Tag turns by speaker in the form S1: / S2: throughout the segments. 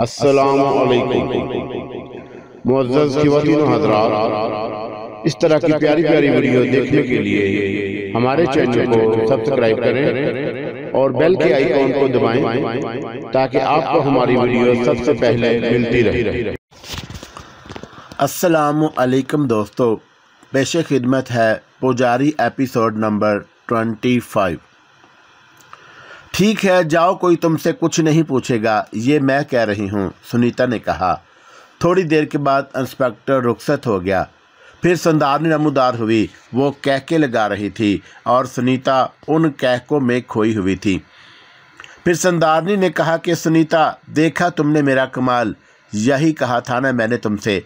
S1: हजरात इस तरह की प्यारी प्यारी वीडियो देखने के लिए हमारे चैनल को सब्सक्राइब करें और बेल के आइकॉन को दबाएं ताकि आपको हमारी वीडियो सबसे पहले मिलती रहे अस्सलाम वालेकुम दोस्तों पेशे खिदमत है पुजारी एपिसोड नंबर ट्वेंटी फाइव ठीक है जाओ कोई तुमसे कुछ नहीं पूछेगा ये मैं कह रही हूँ सुनीता ने कहा थोड़ी देर के बाद इंस्पेक्टर रुखसत हो गया फिर संदारनी नमोदार हुई वो कहके लगा रही थी और सुनीता उन कहकों में खोई हुई थी फिर संदारनी ने कहा कि सुनीता देखा तुमने मेरा कमाल यही कहा था ना मैंने तुमसे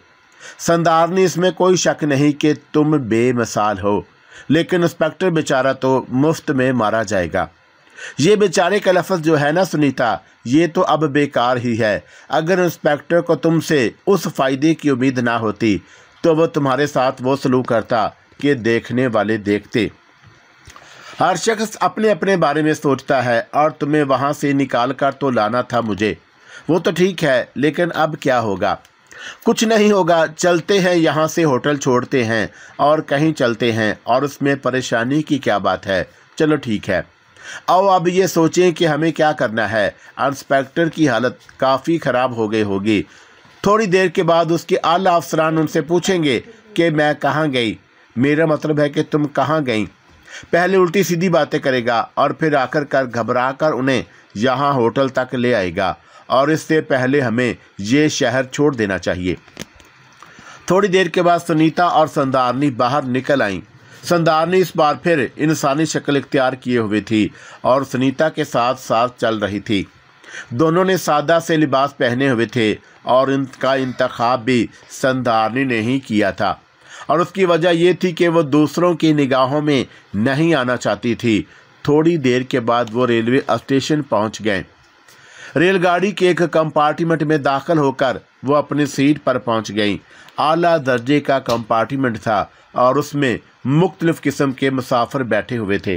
S1: संदारनी इसमें कोई शक नहीं कि तुम बेमिसाल हो लेकिन इंस्पेक्टर बेचारा तो मुफ्त में मारा जाएगा ये बेचारे का लफ्ज़ जो है ना सुनीता ये तो अब बेकार ही है अगर इंस्पेक्टर को तुमसे उस फ़ायदे की उम्मीद ना होती तो वह तुम्हारे साथ वो सलूक करता कि देखने वाले देखते हर शख्स अपने अपने बारे में सोचता है और तुम्हें वहाँ से निकाल कर तो लाना था मुझे वो तो ठीक है लेकिन अब क्या होगा कुछ नहीं होगा चलते हैं यहाँ से होटल छोड़ते हैं और कहीं चलते हैं और उसमें परेशानी की क्या बात है चलो ठीक है अब अब ये सोचें कि हमें क्या करना है इंस्पेक्टर की हालत काफ़ी ख़राब हो गई होगी थोड़ी देर के बाद उसके आला अफसरान उनसे पूछेंगे कि मैं कहाँ गई मेरा मतलब है कि तुम कहाँ गई पहले उल्टी सीधी बातें करेगा और फिर आकर कर घबरा कर उन्हें यहाँ होटल तक ले आएगा और इससे पहले हमें ये शहर छोड़ देना चाहिए थोड़ी देर के बाद सुनीता और संदारनी बाहर निकल आईं संदारनी इस बार फिर इंसानी शक्ल इख्तियार किए हुए थी और सुनीता के साथ साथ चल रही थी दोनों ने सादा से लिबास पहने हुए थे और इनका इंतखब भी संदारनी ने ही किया था और उसकी वजह यह थी कि वो दूसरों की निगाहों में नहीं आना चाहती थी थोड़ी देर के बाद वो रेलवे स्टेशन पहुंच गए रेलगाड़ी के एक कंपार्टमेंट में दाखिल होकर वो अपनी सीट पर पहुंच गईं आला दर्जे का कंपार्टमेंट था और उसमें मुख्तलिफ़ किस्म के मुसाफर बैठे हुए थे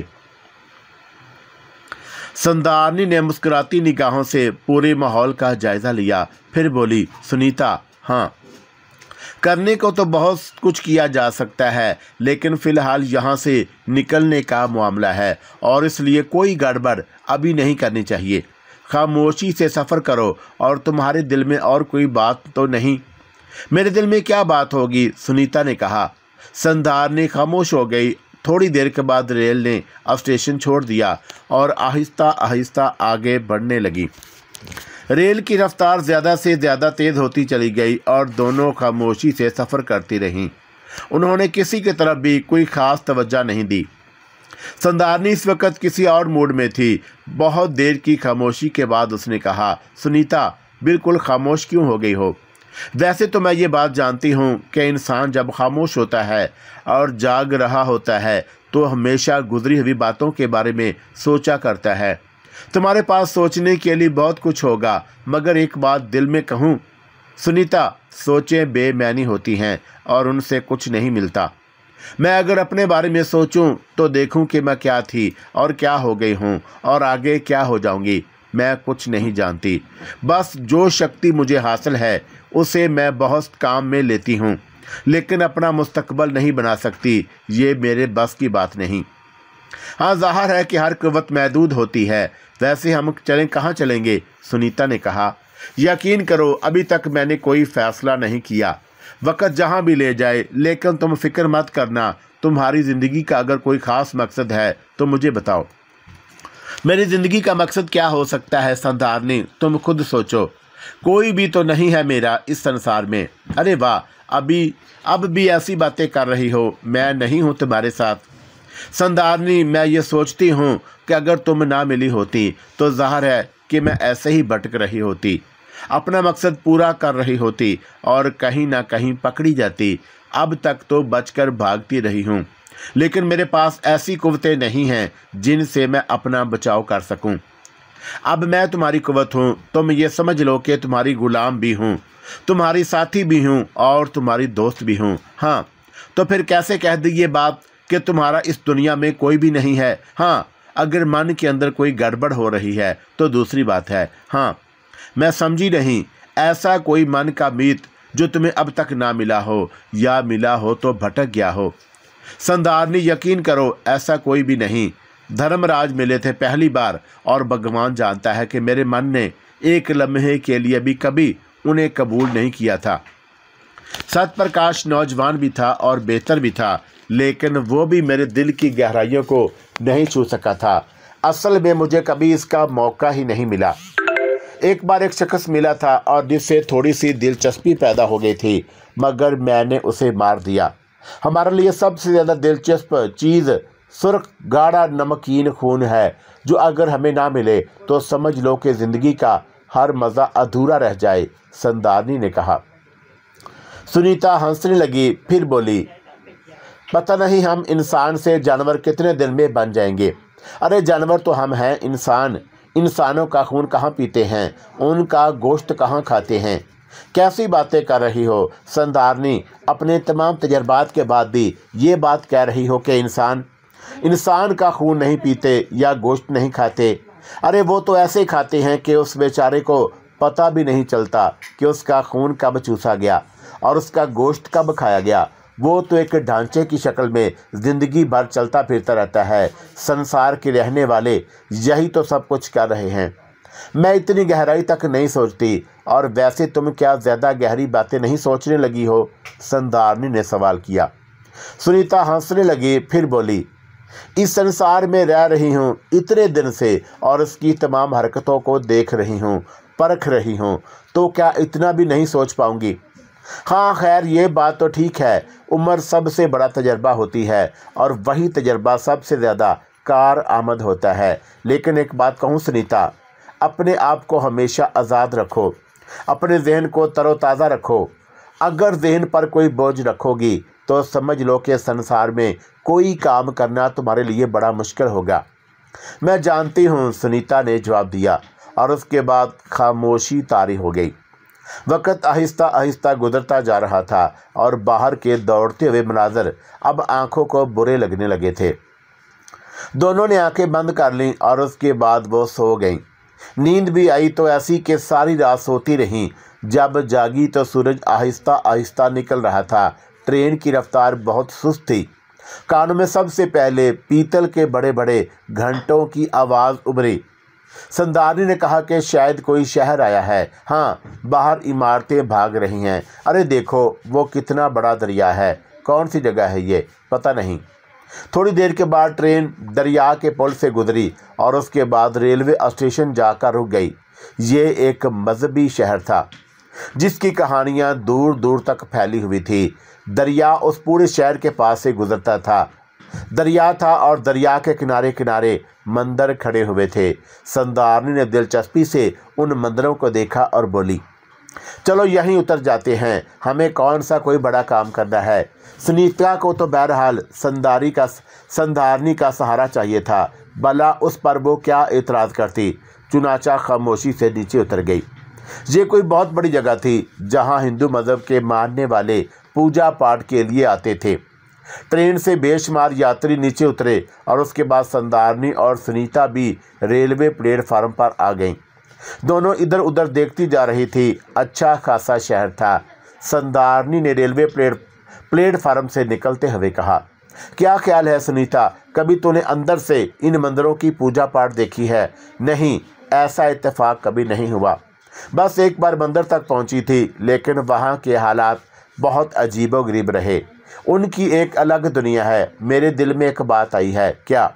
S1: संदारनी ने मुस्कुराती निगाहों से पूरे माहौल का जायज़ा लिया फिर बोली सुनीता हाँ करने को तो बहुत कुछ किया जा सकता है लेकिन फ़िलहाल यहाँ से निकलने का मामला है और इसलिए कोई गड़बड़ अभी नहीं करनी चाहिए खामोशी से सफ़र करो और तुम्हारे दिल में और कोई बात तो नहीं मेरे दिल में क्या बात होगी सुनीता ने कहा संधारनी खामोश हो गई थोड़ी देर के बाद रेल ने अब स्टेशन छोड़ दिया और आहिस्ता आहिस्ता आगे बढ़ने लगी रेल की रफ्तार ज़्यादा से ज़्यादा तेज़ होती चली गई और दोनों खामोशी से सफ़र करती रहीं उन्होंने किसी की तरफ भी कोई ख़ास तवज्जा नहीं दी संदारनी इस वक्त किसी और मूड में थी बहुत देर की खामोशी के बाद उसने कहा सुनीता बिल्कुल खामोश क्यों हो गई हो वैसे तो मैं ये बात जानती हूँ कि इंसान जब खामोश होता है और जाग रहा होता है तो हमेशा गुजरी हुई बातों के बारे में सोचा करता है तुम्हारे पास सोचने के लिए बहुत कुछ होगा मगर एक बात दिल में कहूँ सुनीता सोचें बेमैनी होती हैं और उनसे कुछ नहीं मिलता मैं अगर अपने बारे में सोचूं तो देखूं कि मैं क्या थी और क्या हो गई हूं और आगे क्या हो जाऊंगी मैं कुछ नहीं जानती बस जो शक्ति मुझे हासिल है उसे मैं बहुत काम में लेती हूँ लेकिन अपना मुस्तकबल नहीं बना सकती ये मेरे बस की बात नहीं हाँ जाहिर है कि हर कुत महदूद होती है वैसे हम चलें कहाँ चलेंगे सुनीता ने कहा यकीन करो अभी तक मैंने कोई फ़ैसला नहीं किया वक़्त जहाँ भी ले जाए लेकिन तुम फिक्र मत करना तुम्हारी ज़िंदगी का अगर कोई ख़ास मकसद है तो मुझे बताओ मेरी ज़िंदगी का मकसद क्या हो सकता है संधार तुम खुद सोचो कोई भी तो नहीं है मेरा इस संसार में अरे वाह अभी अब भी ऐसी बातें कर रही हो मैं नहीं हूँ तुम्हारे साथ संदारनी मैं ये सोचती हूँ कि अगर तुम ना मिली होती तो जाहिर है कि मैं ऐसे ही भटक रही होती अपना मकसद पूरा कर रही होती और कहीं ना कहीं पकड़ी जाती अब तक तो बचकर भागती रही हूँ लेकिन मेरे पास ऐसी कुवतें नहीं हैं जिनसे मैं अपना बचाव कर सकूँ अब मैं तुम्हारी कुवत हूँ तुम ये समझ लो कि तुम्हारी गुलाम भी हूँ तुम्हारी साथी भी हूँ और तुम्हारी दोस्त भी हूँ हाँ तो फिर कैसे कह दी ये बात कि तुम्हारा इस दुनिया में कोई भी नहीं है हाँ अगर मन के अंदर कोई गड़बड़ हो रही है तो दूसरी बात है हाँ मैं समझी नहीं ऐसा कोई मन का मीत जो तुम्हें अब तक ना मिला हो या मिला हो तो भटक गया हो संदारनी यकीन करो ऐसा कोई भी नहीं धर्मराज मिले थे पहली बार और भगवान जानता है कि मेरे मन ने एक लम्हे के लिए भी कभी उन्हें कबूल नहीं किया था सतप्रकाश नौजवान भी था और बेहतर भी था लेकिन वो भी मेरे दिल की गहराइयों को नहीं छू सका था असल में मुझे कभी इसका मौका ही नहीं मिला एक बार एक शख्स मिला था और जिससे थोड़ी सी दिलचस्पी पैदा हो गई थी मगर मैंने उसे मार दिया हमारे लिए सबसे ज़्यादा दिलचस्प चीज़ सुर्ख गाढ़ा नमकीन खून है जो अगर हमें ना मिले तो समझ लो कि ज़िंदगी का हर मज़ा अधूरा रह जाए संदारनी ने कहा सुनीता हंसने लगी फिर बोली पता नहीं हम इंसान से जानवर कितने दिन में बन जाएंगे अरे जानवर तो हम हैं इंसान इंसानों का खून कहाँ पीते हैं उनका गोश्त कहाँ खाते हैं कैसी बातें कर रही हो संदारनी अपने तमाम तजर्बात के बाद भी ये बात कह रही हो कि इंसान इंसान का खून नहीं पीते या गोश्त नहीं खाते अरे वो तो ऐसे खाते हैं कि उस बेचारे को पता भी नहीं चलता कि उसका खून कब चूसा गया और उसका गोश्त कब खाया गया वो तो एक ढांचे की शक्ल में ज़िंदगी भर चलता फिरता रहता है संसार के रहने वाले यही तो सब कुछ कर रहे हैं मैं इतनी गहराई तक नहीं सोचती और वैसे तुम क्या ज़्यादा गहरी बातें नहीं सोचने लगी हो संदारनी ने सवाल किया सुनीता हंसने लगी फिर बोली इस संसार में रह रही हूँ इतने दिन से और उसकी तमाम हरकतों को देख रही हूँ परख रही हूँ तो क्या इतना भी नहीं सोच पाऊँगी हाँ खैर ये बात तो ठीक है उम्र सबसे बड़ा तजर्बा होती है और वही तजर्बा सबसे ज़्यादा कार आमद होता है लेकिन एक बात कहूँ सुनीता अपने आप को हमेशा आज़ाद रखो अपने जहन को तरोताज़ा रखो अगर जहन पर कोई बोझ रखोगी तो समझ लो कि संसार में कोई काम करना तुम्हारे लिए बड़ा मुश्किल होगा मैं जानती हूँ सुनीता ने जवाब दिया और उसके बाद खामोशी तारी हो गई वक़्त आहिस्ता आहिस्ता गुजरता जा रहा था और बाहर के दौड़ते हुए मनाजर अब आंखों को बुरे लगने लगे थे दोनों ने आंखें बंद कर लीं और उसके बाद वो सो गईं नींद भी आई तो ऐसी कि सारी रात सोती रहीं जब जागी तो सूरज आहिस्ता आहिस्ता निकल रहा था ट्रेन की रफ्तार बहुत सुस्त थी कानों में सबसे पहले पीतल के बड़े बड़े घंटों की आवाज़ उभरी संदारी ने कहा कि शायद कोई शहर आया है हाँ बाहर इमारतें भाग रही हैं अरे देखो वो कितना बड़ा दरिया है कौन सी जगह है ये पता नहीं थोड़ी देर के बाद ट्रेन दरिया के पुल से गुजरी और उसके बाद रेलवे स्टेशन जाकर रुक गई ये एक मजहबी शहर था जिसकी कहानियां दूर दूर तक फैली हुई थी दरिया उस पूरे शहर के पास से गुजरता था दरिया था और दरिया के किनारे किनारे मंदिर खड़े हुए थे संदारनी ने दिलचस्पी से उन मंदिरों को देखा और बोली चलो यहीं उतर जाते हैं हमें कौन सा कोई बड़ा काम करना है सुनीता को तो बहरहाल संदारी का संधारनी का सहारा चाहिए था भला उस पर वो क्या एतराज़ करती चुनाचा खामोशी से नीचे उतर गई ये कोई बहुत बड़ी जगह थी जहाँ हिंदू मज़हब के मानने वाले पूजा पाठ के लिए आते थे ट्रेन से बेशुमार यात्री नीचे उतरे और उसके बाद संदारनी और सुनीता भी रेलवे प्लेटफार्म पर आ गईं दोनों इधर उधर देखती जा रही थी अच्छा खासा शहर था संदारनी ने रेलवे प्लेट प्लेटफार्म से निकलते हुए कहा क्या ख्याल है सुनीता कभी तूने अंदर से इन मंदिरों की पूजा पाठ देखी है नहीं ऐसा इत्तेफाक कभी नहीं हुआ बस एक बार बंदर तक पहुंची थी लेकिन वहाँ के हालात बहुत अजीबो गरीब रहे उनकी एक अलग दुनिया है मेरे दिल में एक बात आई है क्या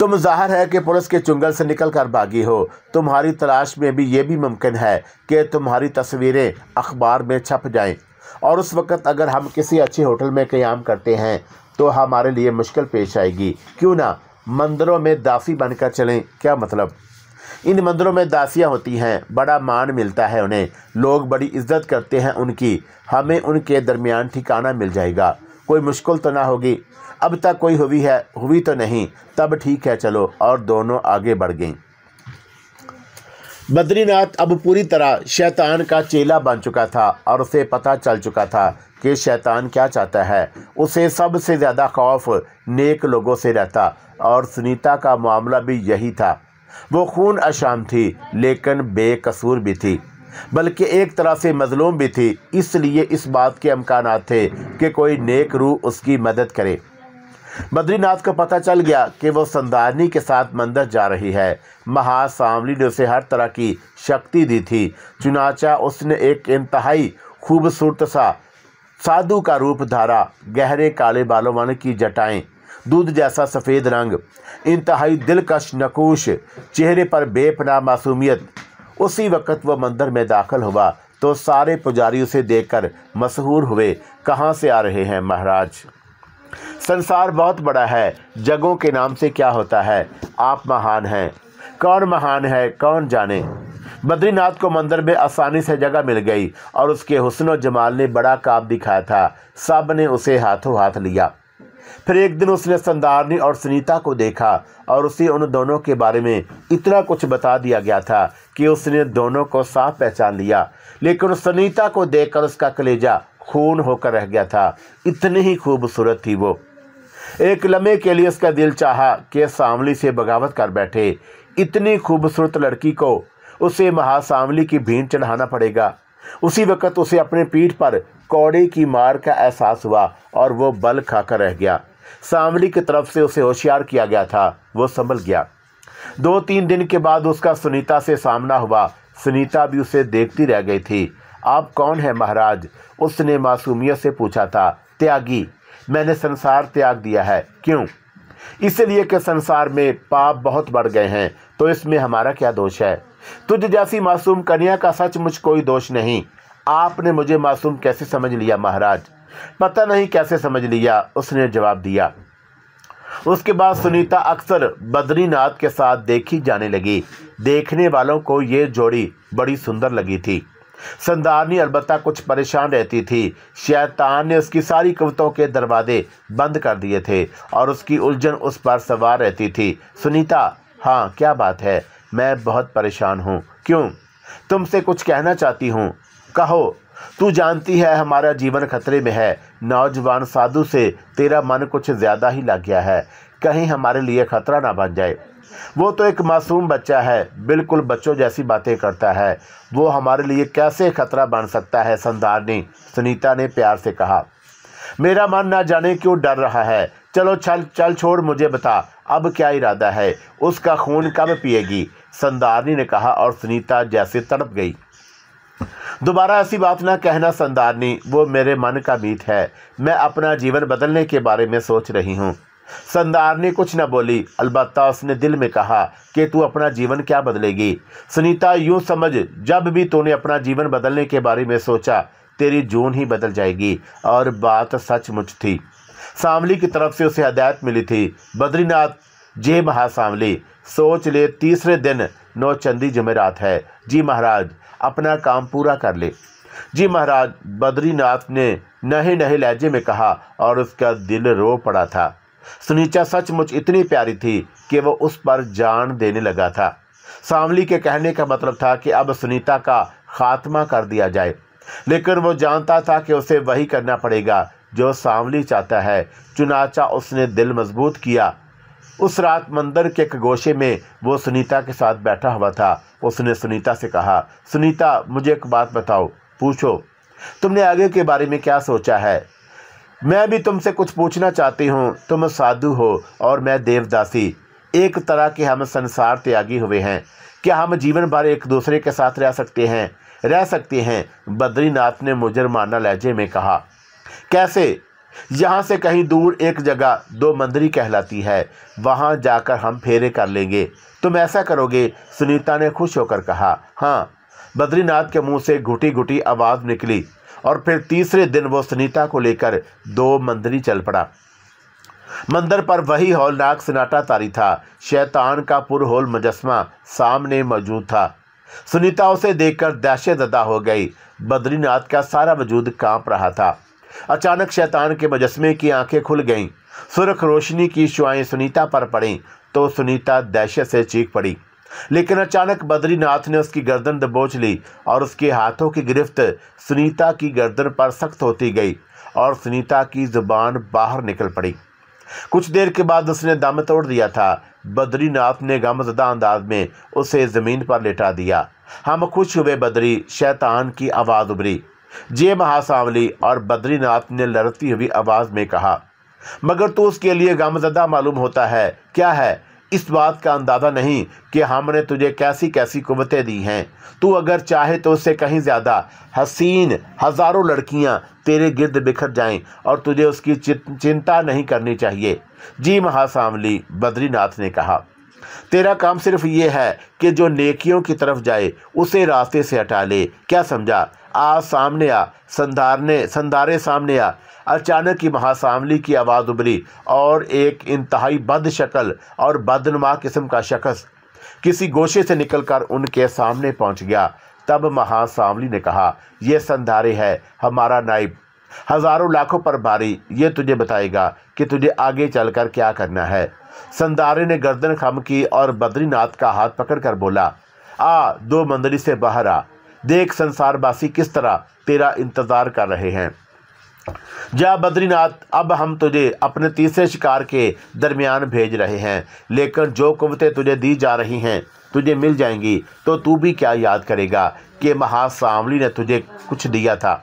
S1: तुम जाहिर है कि पुलिस के चुंगल से निकल कर बागी हो तुम्हारी तलाश में भी ये भी मुमकिन है कि तुम्हारी तस्वीरें अखबार में छप जाएं और उस वक़्त अगर हम किसी अच्छे होटल में क्याम करते हैं तो हमारे लिए मुश्किल पेश आएगी क्यों ना मंदिरों में दासी बनकर चलें क्या मतलब इन मंदिरों में दासियां होती हैं बड़ा मान मिलता है उन्हें लोग बड़ी इज्जत करते हैं उनकी हमें उनके दरमियान ठिकाना मिल जाएगा कोई मुश्किल तो ना होगी अब तक कोई हुई है हुई तो नहीं तब ठीक है चलो और दोनों आगे बढ़ गईं बद्रीनाथ अब पूरी तरह शैतान का चेला बन चुका था और उसे पता चल चुका था कि शैतान क्या चाहता है उसे सबसे ज़्यादा खौफ नेक लोगों से रहता और सुनीता का मामला भी यही था वो खून अशाम थी लेकिन बेकसूर भी थी बल्कि एक तरह से मजलूम भी थी इसलिए इस बात के अमकान थे कि कोई नेक रूह उसकी मदद करे बद्रीनाथ को पता चल गया कि वो संदारनी के साथ मंदिर जा रही है महासामली ने उसे हर तरह की शक्ति दी थी चुनाचा उसने एक इंतहाई खूबसूरत सा साधु का रूप धारा गहरे काले बालों वाले की जटाएं दूध जैसा सफ़ेद रंग इंतहाई दिलकश नकोश चेहरे पर बेपना मासूमियत उसी वक़्त वह मंदिर में दाखिल हुआ तो सारे पुजारी उसे देखकर मशहूर हुए कहाँ से आ रहे हैं महाराज संसार बहुत बड़ा है जगों के नाम से क्या होता है आप महान हैं कौन महान है कौन जाने बद्रीनाथ को मंदिर में आसानी से जगह मिल गई और उसके हुसन जमाल ने बड़ा काब दिखाया था सब ने उसे हाथों हाथ लिया फिर एक दिन उसने संदारनी और सुनीता को देखा और उसे उन दोनों के बारे में इतना कुछ बता दिया गया था कि उसने दोनों को साफ पहचान लिया लेकिन सुनीता को देखकर उसका कलेजा खून होकर रह गया था इतनी ही खूबसूरत थी वो एक लम्हे के लिए उसका दिल चाहा कि सामली से बगावत कर बैठे इतनी खूबसूरत लड़की को उसे महासामली की भीड़ चढ़ाना पड़ेगा उसी वक़्त उसे अपने पीठ पर कौड़े की मार का एहसास हुआ और वो बल खाकर रह गया सामरी की तरफ से उसे होशियार किया गया था वो संभल गया दो तीन दिन के बाद उसका सुनीता से सामना हुआ सुनीता भी उसे देखती रह गई थी आप कौन है महाराज उसने मासूमियत से पूछा था त्यागी मैंने संसार त्याग दिया है क्यों इसलिए कि संसार में पाप बहुत बढ़ गए हैं तो इसमें हमारा क्या दोष है तुझ जैसी मासूम कन्या का सचमुच कोई दोष नहीं आपने मुझे मासूम कैसे समझ लिया महाराज पता नहीं कैसे समझ लिया उसने जवाब दिया उसके बाद सुनीता अक्सर बद्रीनाथ के साथ देखी जाने लगी देखने वालों को ये जोड़ी बड़ी सुंदर लगी थी संदारनी अलबत्ता कुछ परेशान रहती थी शैतान ने उसकी सारी कवितों के दरवाजे बंद कर दिए थे और उसकी उलझन उस पर सवार रहती थी सुनीता हाँ क्या बात है मैं बहुत परेशान हूँ क्यों तुमसे कुछ कहना चाहती हूँ कहो तू जानती है हमारा जीवन खतरे में है नौजवान साधु से तेरा मन कुछ ज़्यादा ही लग गया है कहीं हमारे लिए खतरा ना बन जाए वो तो एक मासूम बच्चा है बिल्कुल बच्चों जैसी बातें करता है वो हमारे लिए कैसे खतरा बन सकता है संदारनी सुनीता ने प्यार से कहा मेरा मन ना जाने क्यों डर रहा है चलो चल चल छोड़ मुझे बता अब क्या इरादा है उसका खून कब पिएगी संदारनी ने कहा और सुनीता जैसे तड़प गई दोबारा ऐसी बात ना कहना संदारनी वो मेरे मन का बीत है मैं अपना जीवन बदलने के बारे में सोच रही हूँ संदारनी कुछ न बोली अलबत् उसने दिल में कहा कि तू अपना जीवन क्या बदलेगी सुनीता यूं समझ जब भी तूने अपना जीवन बदलने के बारे में सोचा तेरी जून ही बदल जाएगी और बात सचमुच थी सामली की तरफ से उसे हदायत मिली थी बद्रीनाथ जय महासामली सोच ले तीसरे दिन नौचंदी जमेरात है जी महाराज अपना काम पूरा कर ले जी महाराज बद्रीनाथ ने नहे नहे लहजे में कहा और उसका दिल रो पड़ा था सुनीचा सचमुच इतनी प्यारी थी कि वह उस पर जान देने लगा था सामली के कहने का मतलब था कि अब सुनीता का खात्मा कर दिया जाए लेकिन वो जानता था कि उसे वही करना पड़ेगा जो सांवली चाहता है चुनाचा उसने दिल मजबूत किया उस रात मंदिर के एक गोशे में वो सुनीता के साथ बैठा हुआ था उसने सुनीता से कहा सुनीता मुझे एक बात बताओ पूछो तुमने आगे के बारे में क्या सोचा है मैं भी तुमसे कुछ पूछना चाहती हूँ तुम साधु हो और मैं देवदासी एक तरह के हम संसार त्यागी हुए हैं क्या हम जीवन भर एक दूसरे के साथ रह सकते हैं रह सकते हैं बद्रीनाथ ने मुजरमाना लहजे में कहा कैसे यहाँ से कहीं दूर एक जगह दो मंदिरी कहलाती है वहाँ जाकर हम फेरे कर लेंगे तुम ऐसा करोगे सुनीता ने खुश होकर कहा हाँ बद्रीनाथ के मुंह से घुटी घुटी आवाज़ निकली और फिर तीसरे दिन वो सुनीता को लेकर दो मंदिरी चल पड़ा मंदिर पर वही हॉलनाक सन्नाटा तारी था शैतान का पुर होल मुजस्मा सामने मौजूद था सुनीता उसे देखकर दहशत अदा हो गई बद्रीनाथ का सारा वजूद कांप रहा था अचानक शैतान के मजस्मे की आंखें खुल गईं सुरख रोशनी की शुआएं सुनीता पर पड़ी तो सुनीता दहशत से चीख पड़ी लेकिन अचानक बद्रीनाथ ने उसकी गर्दन दबोच ली और उसके हाथों की गिरफ्त सुनीता की गर्दन पर सख्त होती गई और सुनीता की जुबान बाहर निकल पड़ी कुछ देर के बाद उसने दम तोड़ दिया था बद्रीनाथ ने गमजदा अंदाज में उसे ज़मीन पर लेटा दिया हम खुश हुए बद्री शैतान की आवाज़ उभरी जय महासावली और बद्रीनाथ ने लड़ती हुई आवाज़ में कहा मगर तो उसके लिए गमजदा मालूम होता है क्या है इस बात का अंदाज़ा नहीं कि हमने तुझे कैसी कैसी कुवतें दी हैं तू अगर चाहे तो उससे कहीं ज़्यादा हसीन हज़ारों लड़कियां तेरे गिरद बिखर जाएं और तुझे उसकी चिंता नहीं करनी चाहिए जी महासामली बद्रीनाथ ने कहा तेरा काम सिर्फ ये है कि जो नेकियों की तरफ जाए उसे रास्ते से हटा ले क्या समझा आ सामने आ संधारने संधारे सामने आ अचानक ही महासामली की आवाज़ उभरी और एक इंतहाई बद शक्ल और बदनुमा किस्म का शख्स किसी गोशे से निकलकर उनके सामने पहुंच गया तब महासामली ने कहा यह संधारे है हमारा नाइब हजारों लाखों पर भारी ये तुझे बताएगा कि तुझे आगे चलकर क्या करना है संधारे ने गर्दन खम की और बद्रीनाथ का हाथ पकड़कर बोला आ दो मंदिर से बाहर आ देख संसारवासी किस तरह तेरा इंतज़ार कर रहे हैं जा बद्रीनाथ अब हम तुझे अपने तीसरे शिकार के दरमियान भेज रहे हैं लेकिन जो कुवतें तुझे दी जा रही हैं तुझे मिल जाएंगी तो तू भी क्या याद करेगा कि महासामली ने तुझे कुछ दिया था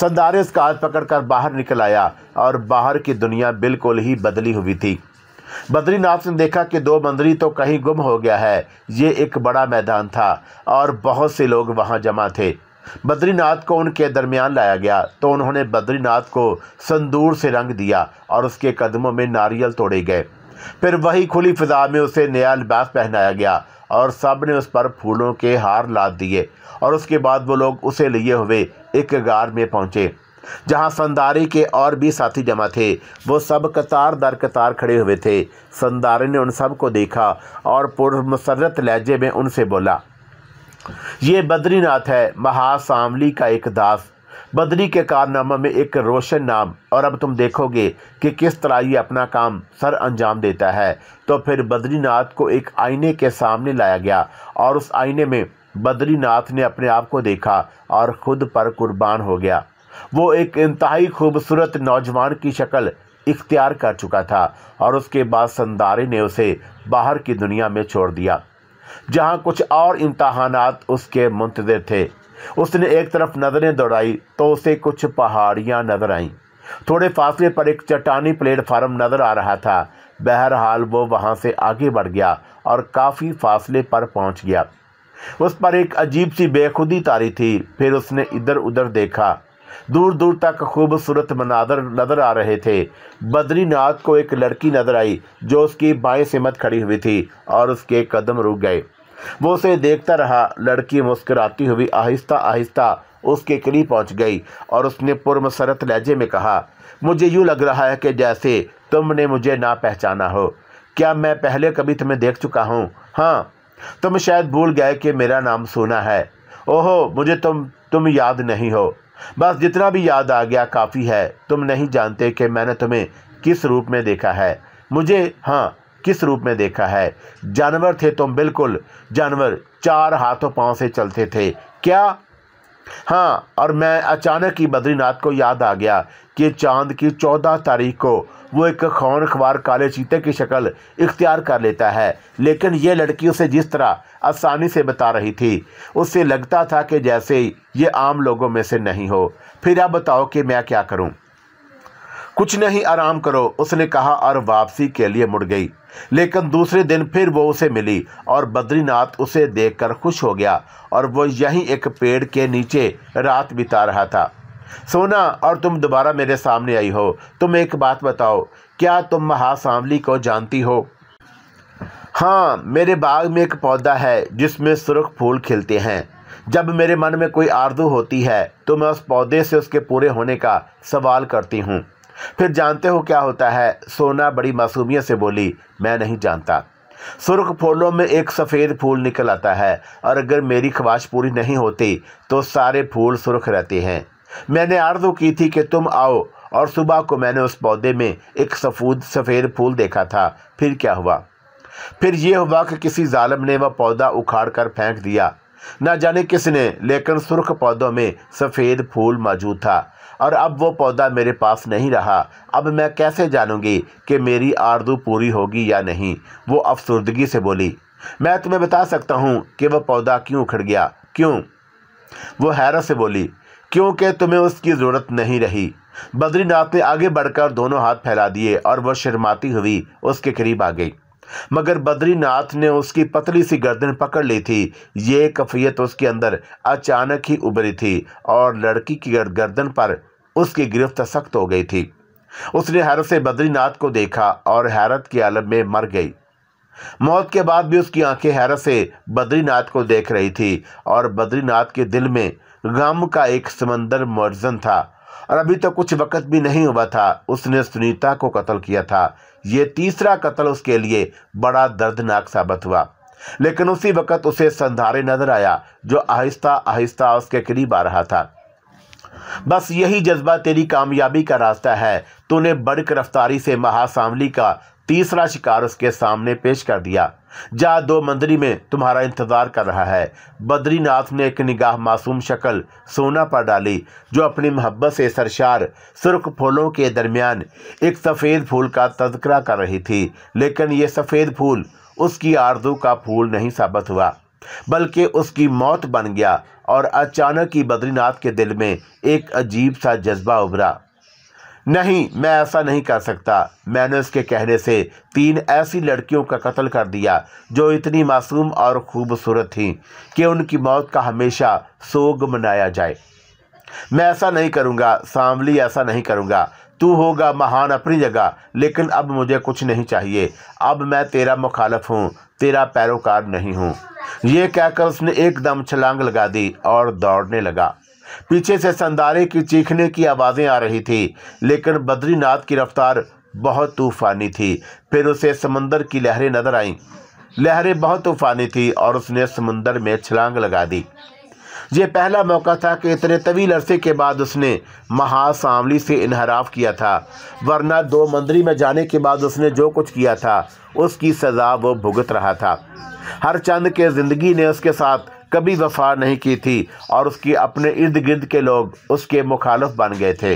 S1: संदारिस काज पकड़कर बाहर निकल आया और बाहर की दुनिया बिल्कुल ही बदली हुई थी बद्रीनाथ ने देखा कि दो मंदिर तो कहीं गुम हो गया है ये एक बड़ा मैदान था और बहुत से लोग वहाँ जमा थे बद्रीनाथ को उनके दरमियान लाया गया तो उन्होंने बद्रीनाथ को संदूर से रंग दिया और उसके कदमों में नारियल तोड़े गए फिर वही खुली फिजा में उसे नया लिबास पहनाया गया और सब ने उस पर फूलों के हार लाद दिए और उसके बाद वो लोग उसे लिए हुए एक गार में पहुँचे जहां संदारी के और भी साथी जमा थे वो सब कतार दर कतार खड़े हुए थे संदारी ने उन सब को देखा और पुरमसरत मुसरत लहजे में उनसे बोला ये बद्रीनाथ है महासामली का एक दास बदरी के कारनामा में एक रोशन नाम और अब तुम देखोगे कि किस तरह ये अपना काम सर अंजाम देता है तो फिर बद्रीनाथ को एक आईने के सामने लाया गया और उस आईने में बद्रीनाथ ने अपने आप को देखा और ख़ुद पर कुर्बान हो गया वो एक इंतहाई खूबसूरत नौजवान की शक्ल इख्तियार कर चुका था और उसके बाद संदारी ने उसे बाहर की दुनिया में छोड़ दिया जहां कुछ और इम्तहानात उसके मुंतजर थे उसने एक तरफ नज़रें दौड़ाई तो उसे कुछ पहाड़ियां नज़र आईं थोड़े फासले पर एक चट्टानी प्लेटफार्म नज़र आ रहा था बहरहाल वो वहाँ से आगे बढ़ गया और काफ़ी फासले पर पहुँच गया उस पर एक अजीब सी बेखुदी तारी थी फिर उसने इधर उधर देखा दूर दूर तक खूबसूरत मनादर नज़र आ रहे थे बद्रीनाथ को एक लड़की नज़र आई जो उसकी बाएं सिमत खड़ी हुई थी और उसके कदम रुक गए वो उसे देखता रहा लड़की मुस्कुराती हुई आहिस्ता आहिस्ता उसके करीब पहुंच गई और उसने पुरमसरत लहजे में कहा मुझे यूँ लग रहा है कि जैसे तुमने मुझे ना पहचाना हो क्या मैं पहले कभी तुम्हें देख चुका हूँ हाँ तुम शायद भूल गए कि मेरा नाम सोना है ओहो मुझे तुम तुम याद नहीं हो बस जितना भी याद आ गया काफ़ी है तुम नहीं जानते कि मैंने तुम्हें किस रूप में देखा है मुझे हाँ किस रूप में देखा है जानवर थे तुम बिल्कुल जानवर चार हाथों पाँव से चलते थे क्या हाँ और मैं अचानक ही बद्रीनाथ को याद आ गया कि चांद की चौदह तारीख को वो एक खौन खबार काले चीते की शक्ल इख्तियार कर लेता है लेकिन ये लड़की उसे जिस तरह आसानी से बता रही थी उससे लगता था कि जैसे ये आम लोगों में से नहीं हो फिर आप बताओ कि मैं क्या करूं कुछ नहीं आराम करो उसने कहा और वापसी के लिए मुड़ गई लेकिन दूसरे दिन फिर वो उसे मिली और बद्रीनाथ उसे देखकर खुश हो गया और वो यहीं एक पेड़ के नीचे रात बिता रहा था सोना और तुम दोबारा मेरे सामने आई हो तुम एक बात बताओ क्या तुम महासामली को जानती हो हाँ मेरे बाग में एक पौधा है जिसमें सुरख फूल खिलते हैं जब मेरे मन में कोई आरजू होती है तो मैं उस पौधे से उसके पूरे होने का सवाल करती हूँ फिर जानते हो क्या होता है सोना बड़ी मासूमियत से बोली मैं नहीं जानता सुरख फूलों में एक सफ़ेद फूल निकल आता है और अगर मेरी ख्वाहिश पूरी नहीं होती तो सारे फूल सुरख रहते हैं मैंने आरजू की थी कि तुम आओ और सुबह को मैंने उस पौधे में एक सफूद सफ़ेद फूल देखा था फिर क्या हुआ फिर यह हुआ कि किसी जालम ने वह पौधा उखाड़ कर फेंक दिया ना जाने किसने लेकिन सुर्ख पौधों में सफ़ेद फूल मौजूद था और अब वो पौधा मेरे पास नहीं रहा अब मैं कैसे जानूंगी कि मेरी आरदू पूरी होगी या नहीं वो अफसरदगी से बोली मैं तुम्हें बता सकता हूँ कि वह पौधा क्यों उखड़ गया क्यों वो हैरत से बोली क्योंकि तुम्हें उसकी ज़रूरत नहीं रही बद्रीनाथ ने आगे बढ़कर दोनों हाथ फैला दिए और वह शर्माती हुई उसके करीब आ गई मगर बद्रीनाथ ने उसकी पतली सी गर्दन पकड़ ली थी ये कफियत उसके अंदर अचानक ही उभरी थी और लड़की की गर्दन पर उसकी गिरफ्त सख्त हो गई थी उसने हैरत से बद्रीनाथ को देखा और हैरत की आलम में मर गई मौत के बाद भी उसकी आंखें हैरत से बद्रीनाथ को देख रही थी और बद्रीनाथ के दिल में गम का एक समंदर मर्जन था और अभी तो कुछ वक्त भी नहीं हुआ था उसने सुनीता को कत्ल किया था ये तीसरा कत्ल उसके लिए बड़ा दर्दनाक साबित हुआ लेकिन उसी वक्त उसे संधारे नजर आया जो आहिस्ता आहिस्ता उसके करीब आ रहा था बस यही जज्बा तेरी कामयाबी का रास्ता है तूने बड़ी रफ्तारी से महासामली का तीसरा शिकार उसके सामने पेश कर दिया जा दो मंदरी में तुम्हारा इंतज़ार कर रहा है बद्रीनाथ ने एक निगाह मासूम शक्ल सोना पर डाली जो अपनी मोहब्बत से सरशार सुर्ख फूलों के दरमियान एक सफ़ेद फूल का तस्करा कर रही थी लेकिन यह सफ़ेद फूल उसकी आरजू का फूल नहीं साबित हुआ बल्कि उसकी मौत बन गया और अचानक ही बद्रीनाथ के दिल में एक अजीब सा जज्बा उभरा नहीं मैं ऐसा नहीं कर सकता मैंने उसके कहने से तीन ऐसी लड़कियों का कत्ल कर दिया जो इतनी मासूम और खूबसूरत थीं कि उनकी मौत का हमेशा सोग मनाया जाए मैं ऐसा नहीं करूँगा सांवली ऐसा नहीं करूँगा तू होगा महान अपनी जगह लेकिन अब मुझे कुछ नहीं चाहिए अब मैं तेरा मुखालफ हूँ तेरा पैरोकार नहीं हूँ ये कहकर उसने एकदम छलांग लगा दी और दौड़ने लगा पीछे से संदारे की चीखने की आवाज़ें आ रही थी लेकिन बद्रीनाथ की रफ्तार बहुत तूफानी थी फिर उसे समंदर की लहरें नजर आईं लहरें बहुत तूफानी थी और उसने समंदर में छलांग लगा दी ये पहला मौका था कि इतने तवील अरसे के बाद उसने महासामली से इनहराफ किया था वरना दो मंदिर में जाने के बाद उसने जो कुछ किया था उसकी सज़ा वो भुगत रहा था हर चंद के ज़िंदगी ने उसके साथ कभी वफा नहीं की थी और उसकी अपने इर्द गिर्द के लोग उसके मुखालफ बन गए थे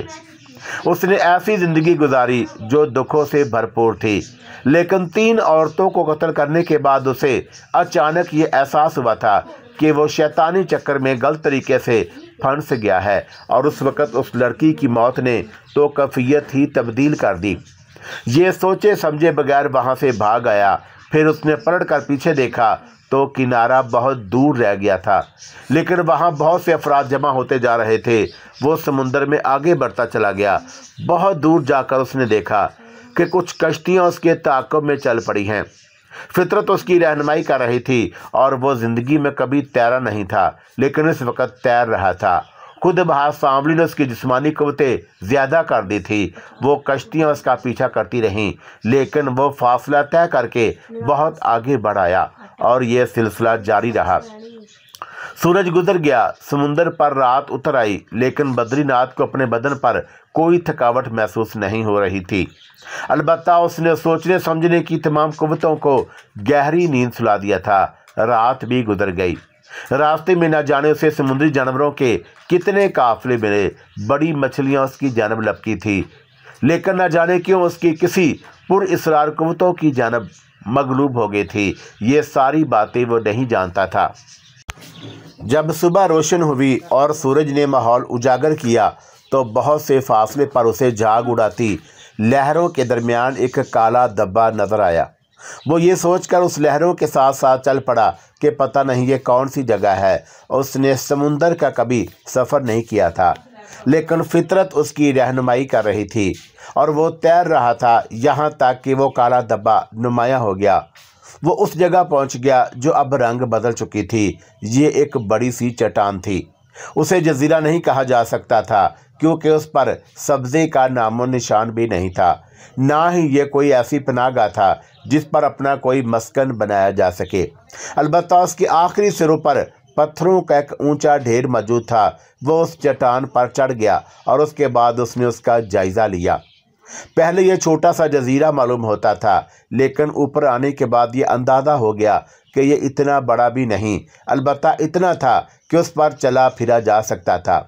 S1: उसने ऐसी ज़िंदगी गुजारी जो दुखों से भरपूर थी लेकिन तीन औरतों को कत्ल करने के बाद उसे अचानक ये एहसास हुआ था कि वो शैतानी चक्कर में गलत तरीके से फंस गया है और उस वक़्त उस लड़की की मौत ने तो कफियत ही तब्दील कर दी ये सोचे समझे बगैर वहाँ से भाग आया फिर उसने पलट कर पीछे देखा तो किनारा बहुत दूर रह गया था लेकिन वहाँ बहुत से अफराद जमा होते जा रहे थे वो समुंदर में आगे बढ़ता चला गया बहुत दूर जाकर उसने देखा कि कुछ कश्तियाँ उसके ताकब में चल पड़ी हैं फितरत उसकी रहनमाई कर रही थी और वो ज़िंदगी में कभी तैरा नहीं था लेकिन इस वक्त तैर रहा था खुद बहा सांवली ने उसकी जिसमानी कवतें ज़्यादा कर दी थी वो कश्तियाँ उसका पीछा करती रहीं लेकिन वो फासला तय करके बहुत आगे बढ़ाया और यह सिलसिला जारी रहा सूरज गुजर गया समुंदर पर रात उतर आई लेकिन बद्रीनाथ को अपने बदन पर कोई थकावट महसूस नहीं हो रही थी अलबत् उसने सोचने समझने की तमाम कुवतों को गहरी नींद सुला दिया था रात भी गुजर गई रास्ते में न जाने उसे समुद्री जानवरों के कितने काफले मिले बड़ी मछलियाँ उसकी जानब लपकी थी लेकिन न जाने क्यों उसकी किसी पुर कुतों की जानब मगलूब हो गई थी ये सारी बातें वो नहीं जानता था जब सुबह रोशन हुई और सूरज ने माहौल उजागर किया तो बहुत से फासले पर उसे जाग उड़ाती लहरों के दरमियान एक काला धब्बा नज़र आया वो ये सोचकर उस लहरों के साथ साथ चल पड़ा कि पता नहीं ये कौन सी जगह है उसने समुंदर का कभी सफ़र नहीं किया था लेकिन फितरत उसकी रहनुमाई कर रही थी और वो तैर रहा था यहाँ तक कि वो काला धब्बा नुमाया हो गया वो उस जगह पहुँच गया जो अब रंग बदल चुकी थी ये एक बड़ी सी चट्टान थी उसे जजीरा नहीं कहा जा सकता था क्योंकि उस पर सब्ज़े का नामो निशान भी नहीं था ना ही ये कोई ऐसी पनागा था जिस पर अपना कोई मस्कन बनाया जा सके अलबत् उसके आखिरी सिरों पर पत्थरों का एक ऊंचा ढेर मौजूद था वह उस चट्टान पर चढ़ गया और उसके बाद उसने उसका जायज़ा लिया पहले यह छोटा सा जजीरा मालूम होता था लेकिन ऊपर आने के बाद यह अंदाज़ा हो गया कि यह इतना बड़ा भी नहीं अलबत् इतना था कि उस पर चला फिरा जा सकता था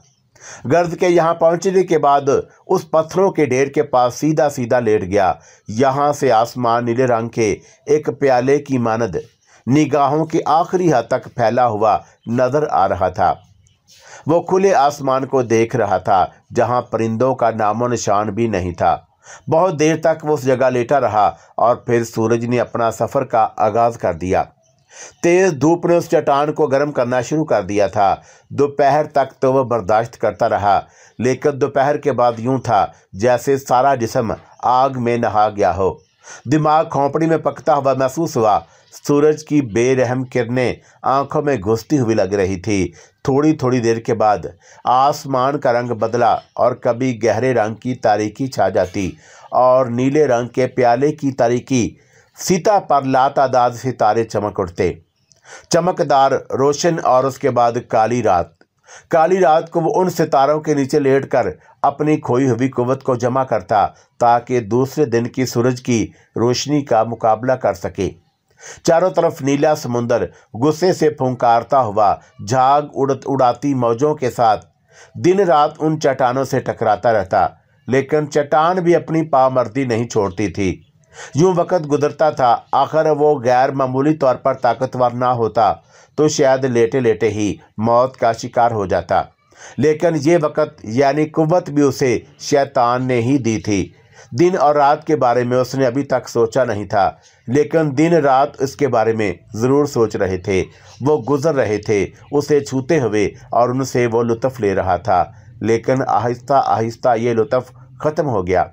S1: गर्द के यहाँ पहुँचने के बाद उस पत्थरों के ढेर के पास सीधा सीधा लेट गया यहाँ से आसमान नीले रंग के एक प्याले की मानद निगाहों के आखिरी हद तक फैला हुआ नजर आ रहा था वो खुले आसमान को देख रहा था जहां परिंदों का नामो निशान भी नहीं था बहुत देर तक वो उस जगह लेटा रहा और फिर सूरज ने अपना सफ़र का आगाज़ कर दिया तेज़ धूप ने उस चट्टान को गर्म करना शुरू कर दिया था दोपहर तक तो वह बर्दाश्त करता रहा लेकिन दोपहर के बाद यूं था जैसे सारा जिसम आग में नहा गया हो दिमाग खोपड़ी में पकता हुआ महसूस हुआ सूरज की बेरहम किरणें आंखों में घुसती हुई लग रही थी थोड़ी थोड़ी देर के बाद आसमान का रंग बदला और कभी गहरे रंग की तारीखी छा जाती और नीले रंग के प्याले की तारीखी सीता पर दाद सितारे चमक उठते चमकदार रोशन और उसके बाद काली रात काली रात को वो उन सितारों के नीचे लेट कर अपनी खोई हुई कुवत को जमा करता ताकि दूसरे दिन की सूरज की रोशनी का मुकाबला कर सके चारों तरफ नीला समुंदर गुस्से से फुंकारता हुआ झाग उड़त उड़ाती मौजों के साथ दिन रात उन चट्टानों से टकराता रहता लेकिन चट्टान भी अपनी पामर्दी नहीं छोड़ती थी यूं वक़्त गुजरता था आखिर वो गैर मामूली तौर पर ताकतवर ना होता तो शायद लेटे लेटे ही मौत का शिकार हो जाता लेकिन ये वक़्त यानी कुत भी उसे शैतान ने ही दी थी दिन और रात के बारे में उसने अभी तक सोचा नहीं था लेकिन दिन रात उसके बारे में ज़रूर सोच रहे थे वो गुज़र रहे थे उसे छूते हुए और उनसे वो लुत्फ़ ले रहा था लेकिन आहिस्ता आहिस्ता ये लुत्फ़ ख़त्म हो गया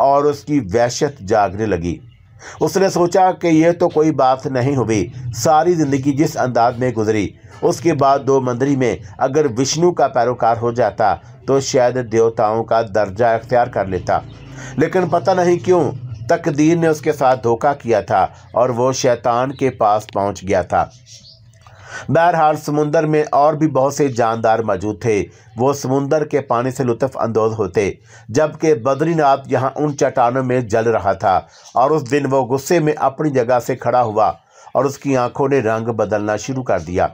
S1: और उसकी वहशत जागने लगी उसने सोचा कि यह तो कोई बात नहीं हुई सारी ज़िंदगी जिस अंदाज में गुजरी उसके बाद दो मंदिर में अगर विष्णु का पैरोकार हो जाता तो शायद देवताओं का दर्जा अख्तियार कर लेता लेकिन पता नहीं क्यों तकदीर ने उसके साथ धोखा किया था और वो शैतान के पास पहुंच गया था बहरहाल समुंदर में और भी बहुत से जानदार मौजूद थे वो समुंदर के पानी से लुत्फ अंदोज होते जबकि बद्रीनाथ यहाँ उन चट्टानों में जल रहा था और उस दिन वो गुस्से में अपनी जगह से खड़ा हुआ और उसकी आंखों ने रंग बदलना शुरू कर दिया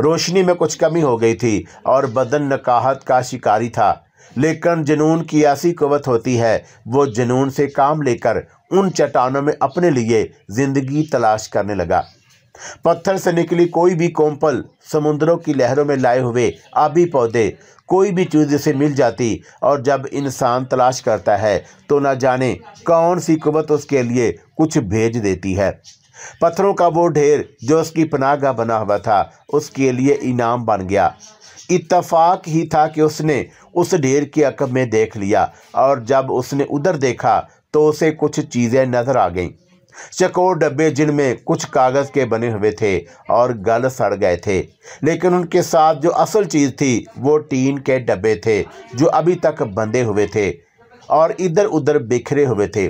S1: रोशनी में कुछ कमी हो गई थी और बदन नकाहत का शिकारी था लेकिन जुनून की ऐसी कुवत होती है वो जुनून से काम लेकर उन चट्टानों में अपने लिए ज़िंदगी तलाश करने लगा पत्थर से निकली कोई भी कोम्पल समुद्रों की लहरों में लाए हुए आबी पौधे कोई भी चीज़ से मिल जाती और जब इंसान तलाश करता है तो न जाने कौन सी कुबत उसके लिए कुछ भेज देती है पत्थरों का वो ढेर जो उसकी पनागा बना हुआ था उसके लिए इनाम बन गया इतफाक ही था कि उसने उस ढेर की अकब में देख लिया और जब उसने उधर देखा तो उसे कुछ चीज़ें नज़र आ गईं चकोर डब्बे जिनमें कुछ कागज़ के बने हुए थे और गल सड़ गए थे लेकिन उनके साथ जो असल चीज़ थी वो टीन के डब्बे थे जो अभी तक बंधे हुए थे और इधर उधर बिखरे हुए थे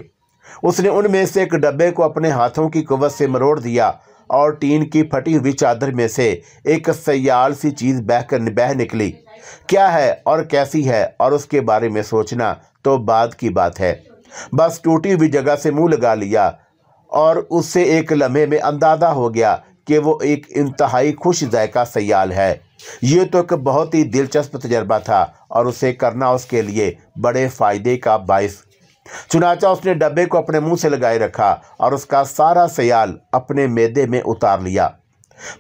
S1: उसने उनमें से एक डब्बे को अपने हाथों की कुवत से मरोड़ दिया और टीन की फटी हुई चादर में से एक सयाल सी चीज़ बहकर बह निकली क्या है और कैसी है और उसके बारे में सोचना तो बाद की बात है बस टूटी हुई जगह से मुंह लगा लिया और उससे एक लम्हे में अंदाज़ा हो गया कि वो एक इंतहाई खुश जायका सयाल है ये तो एक बहुत ही दिलचस्प तजर्बा था और उसे करना उसके लिए बड़े फ़ायदे का बायस चुनाचा उसने डब्बे को अपने मुंह से लगाए रखा और उसका सारा सयाल अपने मैदे में उतार लिया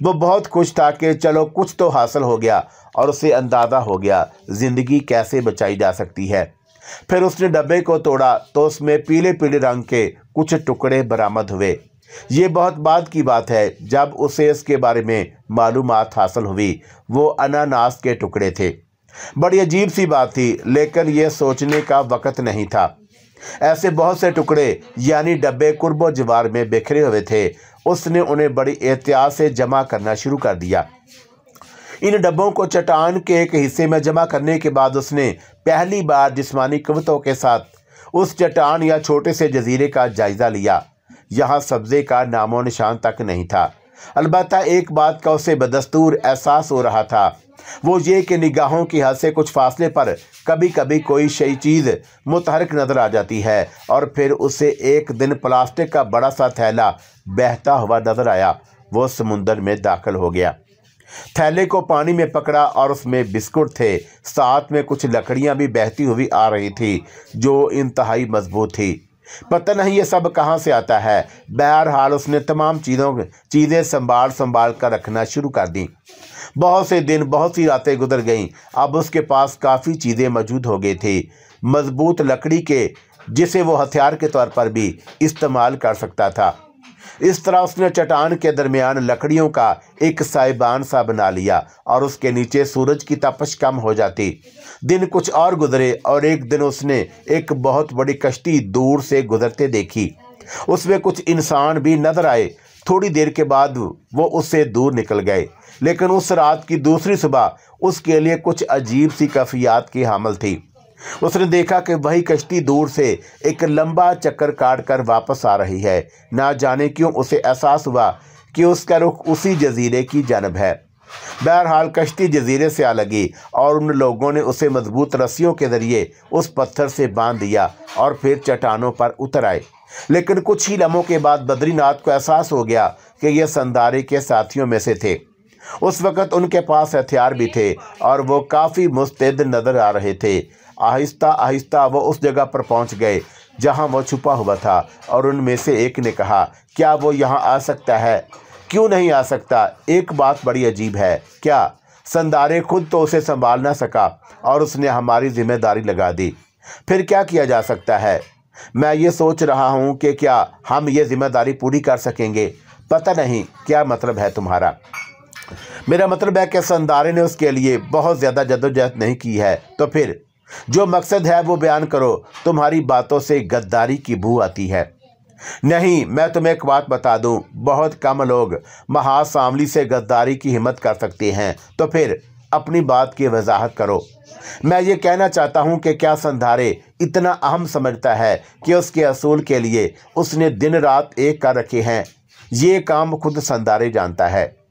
S1: वो बहुत खुश था कि चलो कुछ तो हासिल हो गया और उसे अंदाज़ा हो गया ज़िंदगी कैसे बचाई जा सकती है फिर उसने डब्बे को तोड़ा तो उसमें पीले पीले रंग के कुछ टुकड़े बरामद हुए ये बहुत बाद की बात है जब उसे इसके बारे में मालूम हासिल हुई वो अनानास के टुकड़े थे बड़ी अजीब सी बात थी लेकिन यह सोचने का वक़्त नहीं था ऐसे बहुत से टुकड़े यानी डब्बे कुर्बो जवार में बिखरे हुए थे उसने उन्हें बड़ी एहतियात से जमा करना शुरू कर दिया इन डब्बों को चट्टान के एक हिस्से में जमा करने के बाद उसने पहली बार जिस्मानी कवतों के साथ उस चट्टान या छोटे से जजीरे का जायज़ा लिया यहाँ सब्ज़े का नामो निशान तक नहीं था अलबत् एक बात का उसे बदस्तूर एहसास हो रहा था वो ये कि निगाहों की हद से कुछ फासले पर कभी कभी कोई शही चीज़ मुतहरक नज़र आ जाती है और फिर उसे एक दिन प्लास्टिक का बड़ा सा थैला बहता हुआ नज़र आया वो समुंदर में दाखिल हो गया थैले को पानी में पकड़ा और उसमें बिस्कुट थे साथ में कुछ लकड़ियां भी बहती हुई आ रही थी जो इंतहाई मजबूत थी पता नहीं ये सब कहाँ से आता है बहरहाल उसने तमाम चीज़ों चीज़ें संभाल संभाल कर रखना शुरू कर दी बहुत से दिन बहुत सी रातें गुजर गईं अब उसके पास काफ़ी चीज़ें मौजूद हो गई थी मजबूत लकड़ी के जिसे वो हथियार के तौर पर भी इस्तेमाल कर सकता था इस तरह उसने चट्टान के दरमियान लकड़ियों का एक साइबान सा बना लिया और उसके नीचे सूरज की तपश कम हो जाती दिन कुछ और गुजरे और एक दिन उसने एक बहुत बड़ी कश्ती दूर से गुजरते देखी उसमें कुछ इंसान भी नजर आए थोड़ी देर के बाद वो उससे दूर निकल गए लेकिन उस रात की दूसरी सुबह उसके लिए कुछ अजीब सी कफियात की हामल थी उसने देखा कि वही कश्ती दूर से एक लंबा चक्कर काट कर वापस आ रही है ना जाने क्यों उसे एहसास हुआ कि उसका रुख उसी जजीरे की जानब है बहरहाल कश्ती जजीरे से आ लगी और उन लोगों ने उसे मजबूत रस्सियों के ज़रिए उस पत्थर से बांध दिया और फिर चट्टानों पर उतर आए लेकिन कुछ ही लम्हों के बाद बद्रीनाथ को एहसास हो गया कि यह संदारे के साथियों में से थे उस वक़्त उनके पास हथियार भी थे और वो काफ़ी मुस्तैद नज़र आ रहे थे आहिस्ता आहिस्ता वह उस जगह पर पहुंच गए जहां वह छुपा हुआ था और उनमें से एक ने कहा क्या वो यहाँ आ सकता है क्यों नहीं आ सकता एक बात बड़ी अजीब है क्या संदारे खुद तो उसे संभाल ना सका और उसने हमारी जिम्मेदारी लगा दी फिर क्या किया जा सकता है मैं ये सोच रहा हूँ कि क्या हम ये जिम्मेदारी पूरी कर सकेंगे पता नहीं क्या मतलब है तुम्हारा मेरा मतलब है कि संदारे ने उसके लिए बहुत ज़्यादा जद्दोजहद नहीं की है तो फिर जो मकसद है वो बयान करो तुम्हारी बातों से गद्दारी की बू आती है नहीं मैं तुम्हें एक बात बता दूं बहुत कम लोग महासामली से गद्दारी की हिम्मत कर सकते हैं तो फिर अपनी बात की वजाहत करो मैं ये कहना चाहता हूं कि क्या संधारे इतना अहम समझता है कि उसके असूल के लिए उसने दिन रात एक कर रखे हैं ये काम खुद संधारे जानता है